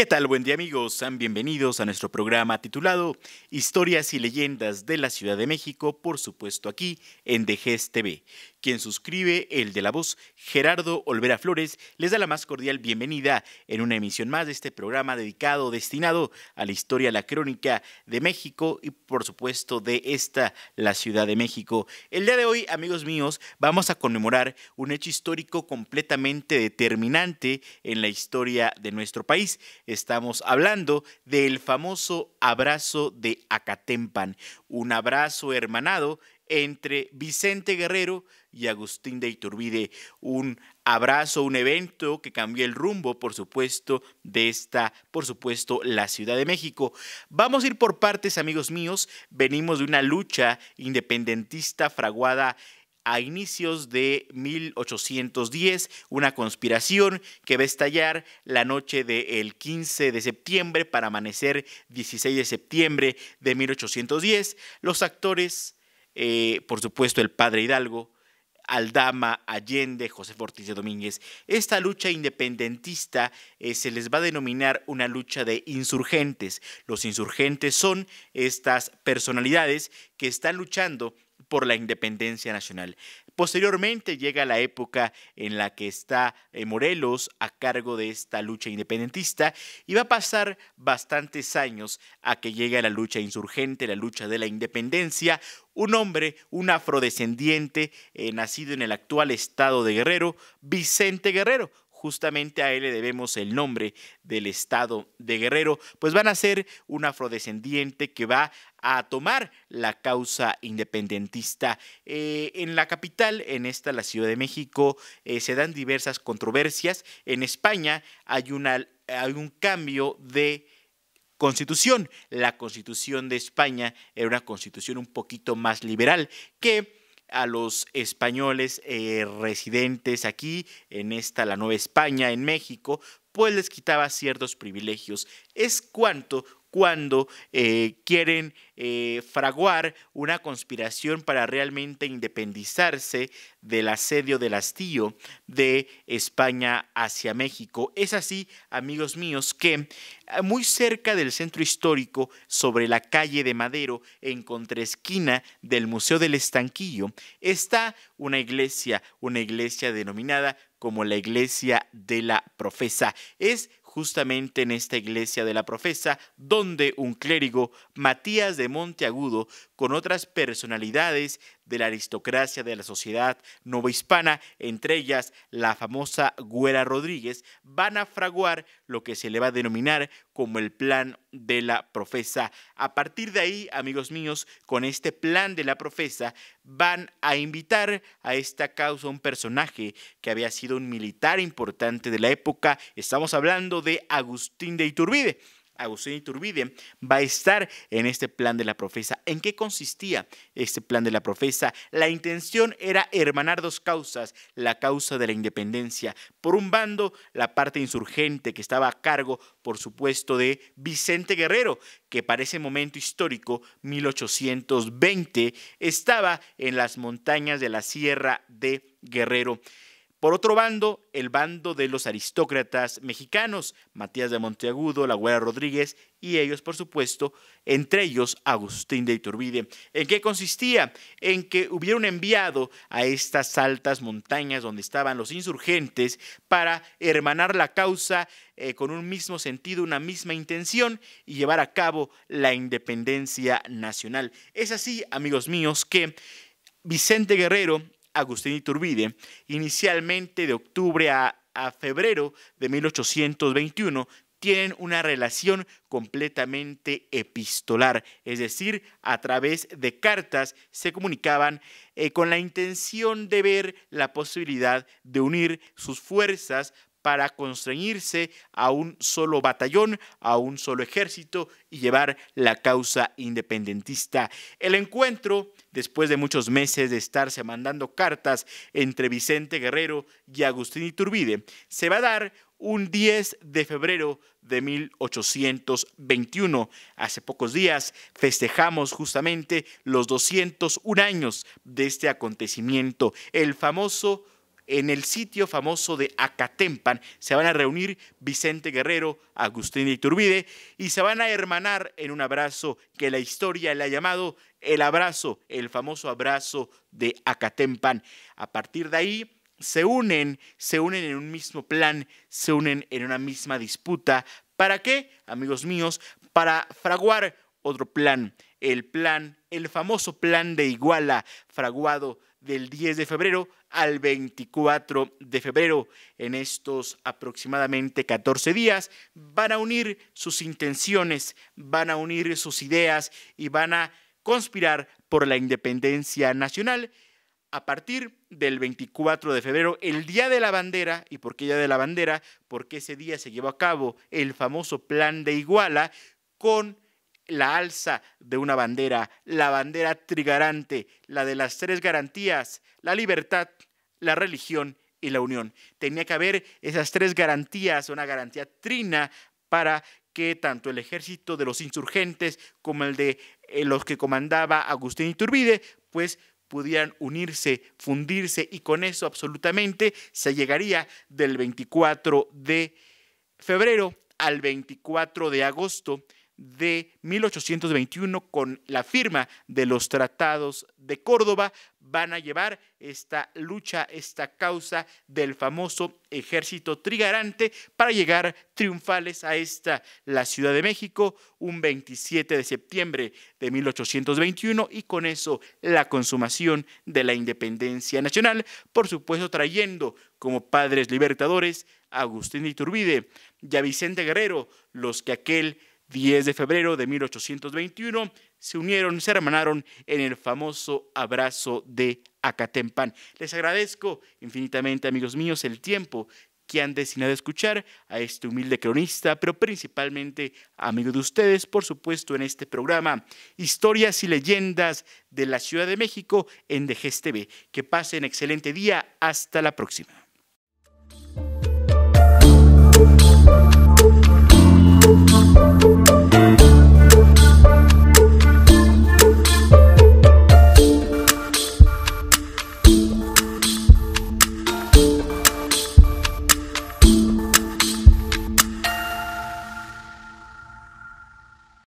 ¿Qué tal? Buen día amigos, sean bienvenidos a nuestro programa titulado Historias y Leyendas de la Ciudad de México, por supuesto aquí en DGS TV quien suscribe el de la voz, Gerardo Olvera Flores, les da la más cordial bienvenida en una emisión más de este programa dedicado, destinado a la historia, la crónica de México y por supuesto de esta, la Ciudad de México. El día de hoy, amigos míos, vamos a conmemorar un hecho histórico completamente determinante en la historia de nuestro país. Estamos hablando del famoso abrazo de Acatempan, un abrazo hermanado entre Vicente Guerrero y Agustín de Iturbide. Un abrazo, un evento que cambió el rumbo, por supuesto, de esta, por supuesto, la Ciudad de México. Vamos a ir por partes, amigos míos. Venimos de una lucha independentista fraguada a inicios de 1810, una conspiración que va a estallar la noche del 15 de septiembre para amanecer 16 de septiembre de 1810. Los actores eh, por supuesto el padre Hidalgo, Aldama, Allende, José Ortiz de Domínguez. Esta lucha independentista eh, se les va a denominar una lucha de insurgentes. Los insurgentes son estas personalidades que están luchando por la independencia nacional. Posteriormente llega la época en la que está eh, Morelos a cargo de esta lucha independentista y va a pasar bastantes años a que llegue la lucha insurgente, la lucha de la independencia. Un hombre, un afrodescendiente eh, nacido en el actual estado de Guerrero, Vicente Guerrero, justamente a él le debemos el nombre del estado de Guerrero, pues van a ser un afrodescendiente que va a tomar la causa independentista. Eh, en la capital, en esta, la Ciudad de México, eh, se dan diversas controversias. En España hay, hay un cambio de constitución. La constitución de España era una constitución un poquito más liberal que a los españoles eh, residentes aquí, en esta la Nueva España, en México, pues les quitaba ciertos privilegios. Es cuanto cuando eh, quieren eh, fraguar una conspiración para realmente independizarse del asedio del hastío de España hacia México. Es así, amigos míos, que ah, muy cerca del centro histórico, sobre la calle de Madero, en contraesquina del Museo del Estanquillo, está una iglesia, una iglesia denominada como la iglesia de la profesa. Es justamente en esta iglesia de la profesa, donde un clérigo, Matías de Monteagudo, con otras personalidades de la aristocracia de la sociedad novohispana, entre ellas la famosa Güera Rodríguez, van a fraguar lo que se le va a denominar como el plan de la profesa. A partir de ahí, amigos míos, con este plan de la profesa, van a invitar a esta causa un personaje que había sido un militar importante de la época. Estamos hablando de Agustín de Iturbide. Agustín Iturbide, va a estar en este plan de la profesa. ¿En qué consistía este plan de la profesa? La intención era hermanar dos causas, la causa de la independencia. Por un bando, la parte insurgente que estaba a cargo, por supuesto, de Vicente Guerrero, que para ese momento histórico, 1820, estaba en las montañas de la Sierra de Guerrero. Por otro bando, el bando de los aristócratas mexicanos, Matías de Monteagudo, La Güera Rodríguez y ellos, por supuesto, entre ellos Agustín de Iturbide. ¿En qué consistía? En que hubieron enviado a estas altas montañas donde estaban los insurgentes para hermanar la causa eh, con un mismo sentido, una misma intención y llevar a cabo la independencia nacional. Es así, amigos míos, que Vicente Guerrero Agustín Iturbide, inicialmente de octubre a, febrero de 1821, tienen una relación completamente epistolar, es decir, a través de cartas se comunicaban eh, con la intención de ver la posibilidad de unir sus fuerzas para constreñirse a un solo batallón, a un solo ejército y llevar la causa independentista. El encuentro, después de muchos meses de estarse mandando cartas entre Vicente Guerrero y Agustín Iturbide, se va a dar un 10 de febrero de 1821. Hace pocos días festejamos justamente los 201 años de este acontecimiento, el famoso en el sitio famoso de Acatempan. Se van a reunir Vicente Guerrero, Agustín Iturbide y se van a hermanar en un abrazo que la historia le ha llamado el abrazo, el famoso abrazo de Acatempan. A partir de ahí se unen, se unen en un mismo plan, se unen en una misma disputa. ¿Para qué, amigos míos? Para fraguar otro plan el plan, el famoso plan de Iguala, fraguado del 10 de febrero al 24 de febrero. En estos aproximadamente 14 días van a unir sus intenciones, van a unir sus ideas y van a conspirar por la independencia nacional a partir del 24 de febrero, el Día de la Bandera. ¿Y por qué Día de la Bandera? Porque ese día se llevó a cabo el famoso plan de Iguala con la alza de una bandera, la bandera trigarante, la de las tres garantías, la libertad, la religión y la unión. Tenía que haber esas tres garantías, una garantía trina para que tanto el ejército de los insurgentes como el de eh, los que comandaba Agustín Iturbide, pues pudieran unirse, fundirse y con eso absolutamente se llegaría del 24 de febrero al 24 de agosto de 1821 con la firma de los tratados de Córdoba van a llevar esta lucha, esta causa del famoso ejército trigarante para llegar triunfales a esta, la Ciudad de México, un 27 de septiembre de 1821 y con eso la consumación de la independencia nacional, por supuesto trayendo como padres libertadores a Agustín de Iturbide y a Vicente Guerrero, los que aquel 10 de febrero de 1821 se unieron, se hermanaron en el famoso abrazo de Acatempan. Les agradezco infinitamente, amigos míos, el tiempo que han destinado a escuchar a este humilde cronista, pero principalmente amigo de ustedes, por supuesto, en este programa Historias y Leyendas de la Ciudad de México en Dejes TV. Que pasen excelente día. Hasta la próxima.